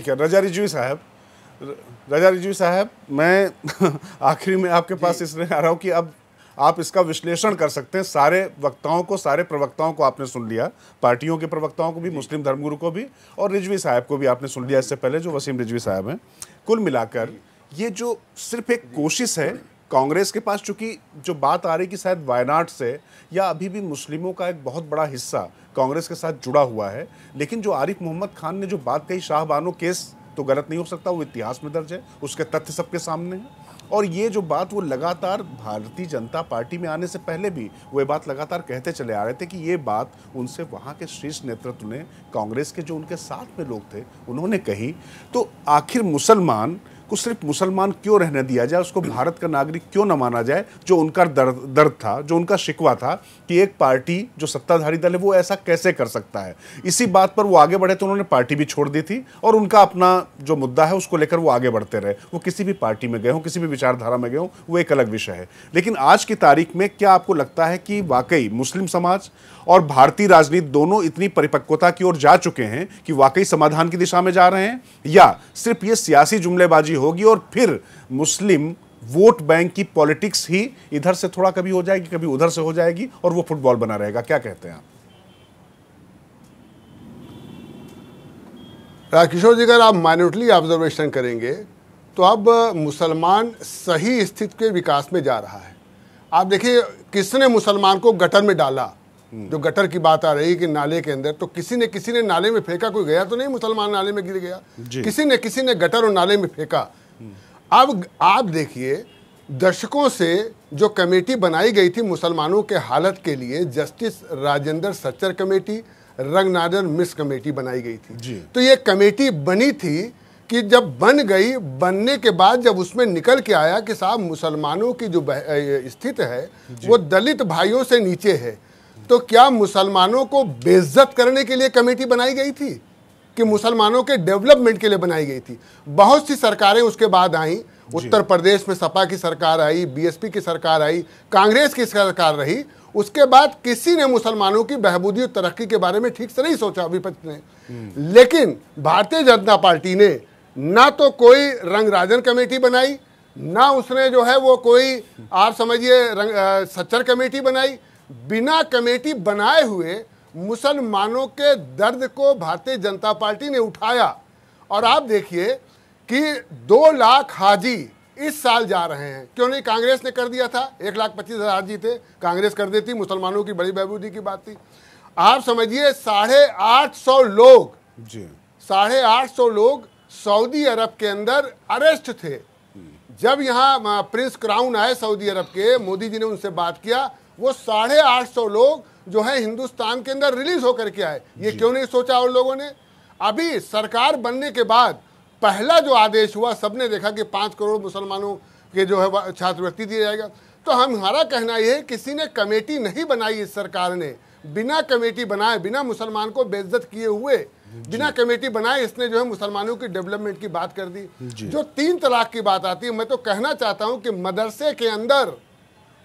ठीक है रजा रिजवी साहब रजा रिजवी साहब मैं आखिरी में आपके पास इसलिए आ रहा हूँ कि अब आप इसका विश्लेषण कर सकते हैं सारे वक्ताओं को सारे प्रवक्ताओं को आपने सुन लिया पार्टियों के प्रवक्ताओं को भी मुस्लिम धर्मगुरु को भी और रिजवी साहब को भी आपने सुन लिया इससे पहले जो वसीम रिजवी साहब हैं कुल मिलाकर ये जो सिर्फ एक कोशिश है कांग्रेस के पास चूंकि जो बात आ रही कि शायद वायनाड से या अभी भी मुस्लिमों का एक बहुत बड़ा हिस्सा कांग्रेस के साथ जुड़ा हुआ है लेकिन जो आरिफ मोहम्मद खान ने जो बात कही शाहबानो केस तो गलत नहीं हो सकता वो इतिहास में दर्ज है उसके तथ्य सबके सामने हैं और ये जो बात वो लगातार भारतीय जनता पार्टी में आने से पहले भी वो ये बात लगातार कहते चले आ रहे थे कि ये बात उनसे वहाँ के शीर्ष नेतृत्व ने कांग्रेस के जो उनके साथ में लोग थे उन्होंने कही तो आखिर मुसलमान को सिर्फ मुसलमान क्यों रहने दिया जाए उसको भारत का नागरिक क्यों न माना जाए जो उनका दर्द दर्द था जो उनका शिकवा था कि एक पार्टी जो सत्ताधारी दल है वो ऐसा कैसे कर सकता है इसी बात पर वो आगे बढ़े तो उन्होंने पार्टी भी छोड़ दी थी और उनका अपना जो मुद्दा है उसको लेकर वो आगे बढ़ते रहे वो किसी भी पार्टी में गए हों किसी भी विचारधारा में गए हों वो एक अलग विषय है लेकिन आज की तारीख में क्या आपको लगता है कि वाकई मुस्लिम समाज और भारतीय राजनीति दोनों इतनी परिपक्वता की ओर जा चुके हैं कि वाकई समाधान की दिशा में जा रहे हैं या सिर्फ ये सियासी जुमलेबाजी होगी और फिर मुस्लिम वोट बैंक की पॉलिटिक्स ही इधर से थोड़ा कभी हो जाएगी कभी उधर से हो जाएगी और वो फुटबॉल बना रहेगा क्या कहते हैं आप किशोर जी अगर आप माइनोरिटली ऑब्जर्वेशन करेंगे तो अब मुसलमान सही स्थिति के विकास में जा रहा है आप देखिए किसने मुसलमान को गटर में डाला जो गटर की बात आ रही कि नाले के अंदर तो किसी ने किसी ने नाले में फेंका कोई गया तो नहीं मुसलमान नाले में गिर गया किसी ने किसी ने गटर और नाले में फेंका अब आप देखिए दशकों से जो कमेटी बनाई गई थी मुसलमानों के हालत के लिए justice Rajendra Sachar committee Ranganathan Misra committee बनाई गई थी तो ये कमेटी बनी थी कि जब बन गई बनने के बाद जब उसमें निकल के आया कि साहब मुसलमानों की जो स्थिति है वो दलित भाइयों से नीचे है तो क्या मुसलमानों को बेइज्जत करने के लिए कमेटी बनाई गई थी कि मुसलमानों के डेवलपमेंट के लिए बनाई गई थी बहुत सी सरकारें उसके बाद आई उत्तर प्रदेश में सपा की सरकार आई बीएसपी की सरकार आई कांग्रेस की सरकार रही उसके बाद किसी ने मुसलमानों की बहबूदी और तरक्की के बारे में ठीक से नहीं सोचा विपक्ष ने हम्म। लेकिन भारतीय जनता पार्टी ने ना तो कोई रंगराजन कमेटी बनाई ना उसने जो है वो कोई आप समझिए सच्चर कमेटी बनाई बिना कमेटी बनाए हुए मुसलमानों के दर्द को भारतीय जनता पार्टी ने उठाया और आप देखिए कि दो लाख हाजी इस साल जा रहे हैं क्यों नहीं कांग्रेस ने कर दिया था एक लाख पच्चीस हज़ार हाजी थे कांग्रेस कर देती मुसलमानों की बड़ी बहबूदी की बात थी आप समझिए साढ़े आठ सौ लोग जी साढ़े आठ सौ लोग सऊदी अरब के अंदर अरेस्ट थे जब यहाँ प्रिंस क्राउन आए सऊदी अरब के मोदी जी ने उनसे बात किया वो साढ़े आठ सौ लोग जो है हिंदुस्तान के अंदर रिलीज होकर के आए ये क्यों नहीं सोचा उन लोगों ने अभी सरकार बनने के बाद पहला जो आदेश हुआ सबने देखा कि पाँच करोड़ मुसलमानों के जो है छात्रवृत्ति दिया जाएगा तो हम हमारा कहना यह है किसी ने कमेटी नहीं बनाई इस सरकार ने बिना कमेटी बनाए बिना मुसलमान को बेइज्जत किए हुए बिना कमेटी बनाए इसने जो है मुसलमानों की डेवलपमेंट की बात कर दी जो तीन तलाक की बात आती है मैं तो कहना चाहता हूँ कि मदरसे के अंदर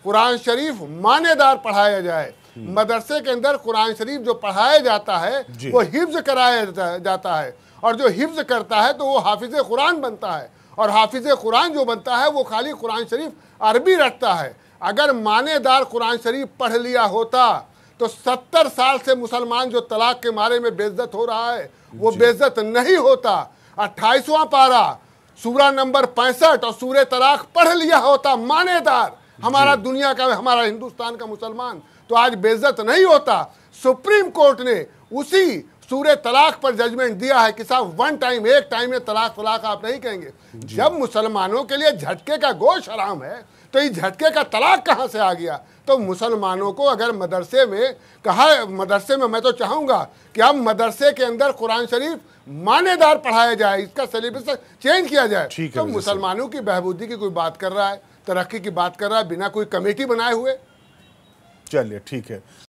कुरान शरीफ मानेदार पढ़ाया जाए मदरसे के अंदर कुरान शरीफ जो पढ़ाया जाता है वो हिफ्ज कराया जाता है और जो हिफ्ज करता है तो वो हाफिज कुरान बनता है और हाफिज कुरान जो बनता है वो खाली कुरान शरीफ अरबी रखता है अगर मानेदार कुरान शरीफ पढ़ लिया होता तो सत्तर साल से मुसलमान जो तलाक के मारे में बेज्जत हो रहा है वो बेज्जत नहीं होता अट्ठाईसवां पारा सूरा नंबर पैंसठ और सूर्य तलाक पढ़ लिया होता मानेदार हमारा दुनिया का हमारा हिंदुस्तान का मुसलमान तो आज बेजत नहीं होता सुप्रीम कोर्ट ने उसी सूर्य तलाक पर जजमेंट दिया है कि साहब वन टाइम एक टाइम में तलाक तलाक आप नहीं कहेंगे जब मुसलमानों के लिए झटके का गोश आराम है तो ये झटके का तलाक कहाँ से आ गया तो मुसलमानों को अगर मदरसे में कहा मदरसे में मैं तो चाहूँगा कि अब मदरसे के अंदर कुरान शरीफ मानेदार पढ़ाया जाए इसका सिलेबस चेंज किया जाए तो मुसलमानों की बहबूदी की कोई बात कर रहा है तरक्की की बात कर रहा है बिना कोई कमेटी बनाए हुए चलिए ठीक है